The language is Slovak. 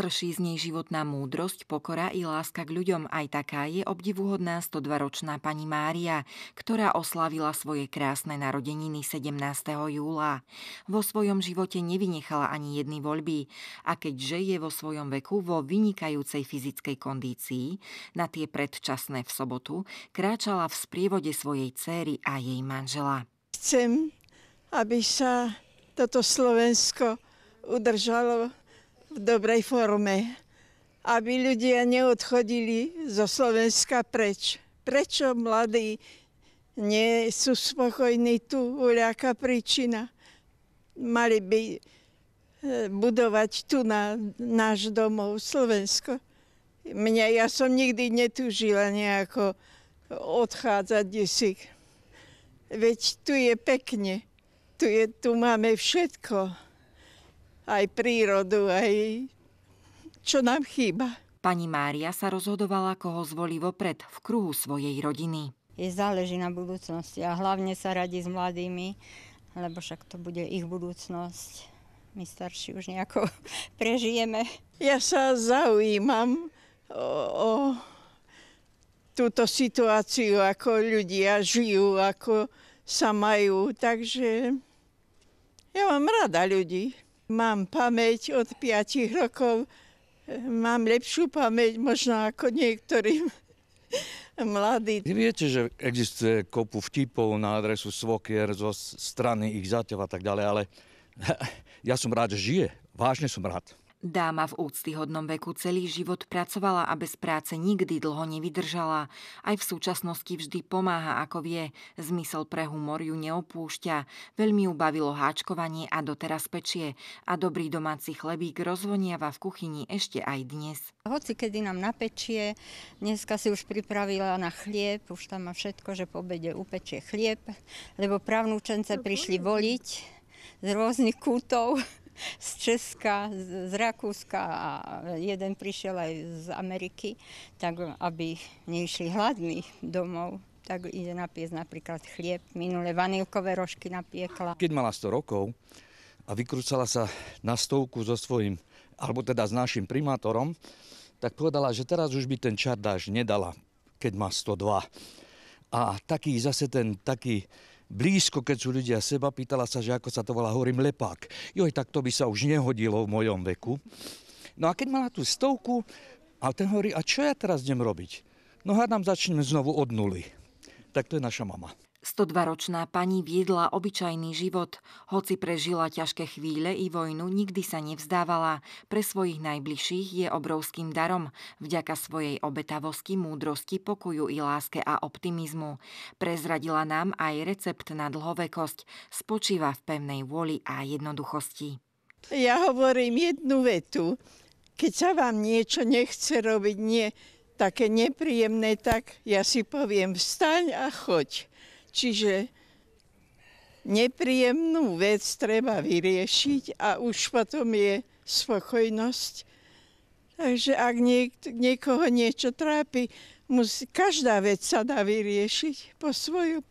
Srší z nej životná múdrosť, pokora i láska k ľuďom, aj taká je obdivuhodná 102-ročná pani Mária, ktorá oslavila svoje krásne narodeniny 17. júla. Vo svojom živote nevynechala ani jedny voľby a keďže je vo svojom veku vo vynikajúcej fyzickej kondícii, na tie predčasné v sobotu kráčala v sprievode svojej céry a jej manžela. Chcem, aby sa toto Slovensko udržalo v dobrej forme, aby ľudia neodchodili zo Slovenska preč. Prečo mladí nie sú spokojní tu, uľaká príčina. Mali by e, budovať tu na náš domov Slovensko. Mňa, ja som nikdy netužila nejako odchádzať desik. Veď tu je pekne, tu, je, tu máme všetko aj prírodu, aj čo nám chýba. Pani Mária sa rozhodovala, koho zvolí vopred v kruhu svojej rodiny. Je záleží na budúcnosti a hlavne sa radí s mladými, lebo však to bude ich budúcnosť. My starší už nejako prežijeme. Ja sa zaujímam o, o túto situáciu, ako ľudia žijú, ako sa majú. Takže ja mám rada ľudí. Mám pamäť od 5 rokov, mám lepšiu pamäť možno ako niektorým mladí. Vy viete, že existuje kopu vtipov na adresu svokier zo strany ich zatev a tak ďalej, ale ja som rád, že žije. Vážne som rád. Dáma v úctyhodnom veku celý život pracovala a bez práce nikdy dlho nevydržala. Aj v súčasnosti vždy pomáha, ako vie. Zmysel pre humor ju neopúšťa. Veľmi ju bavilo háčkovanie a doteraz pečie. A dobrý domáci chlebík rozvoniava v kuchyni ešte aj dnes. Hoci kedy nám napečie, dneska si už pripravila na chlieb, už tam má všetko, že po obede upečie chlieb, lebo právnúčence prišli voliť z rôznych kútov z Česka, z, Rakúska a jeden prišiel aj z Ameriky, tak aby neišli hladní domov tak ide napiec napríklad chlieb, minule vanilkové rožky napiekla. Keď mala 100 rokov a vykrúcala sa na stovku so svojím, alebo teda s našim primátorom, tak povedala, že teraz už by ten čardáž nedala, keď má 102. A taký zase ten taký blízko, keď sú ľudia seba, pýtala sa, že ako sa to volá, hovorím lepák. Joj, tak to by sa už nehodilo v mojom veku. No a keď mala tú stovku, a ten hovorí, a čo ja teraz idem robiť? No hádam, začneme znovu od nuly. Tak to je naša mama. 102-ročná pani viedla obyčajný život, hoci prežila ťažké chvíle i vojnu, nikdy sa nevzdávala. Pre svojich najbližších je obrovským darom, vďaka svojej obetavosti, múdrosti, pokoju i láske a optimizmu. Prezradila nám aj recept na dlhovekosť, spočíva v pevnej vôli a jednoduchosti. Ja hovorím jednu vetu. Keď sa vám niečo nechce robiť, nie také nepríjemné, tak ja si poviem, vstaň a choď Čiže nepríjemnú vec treba vyriešiť a už potom je spokojnosť. Takže ak niek- niekoho niečo trápi, musí, každá vec sa dá vyriešiť po svoju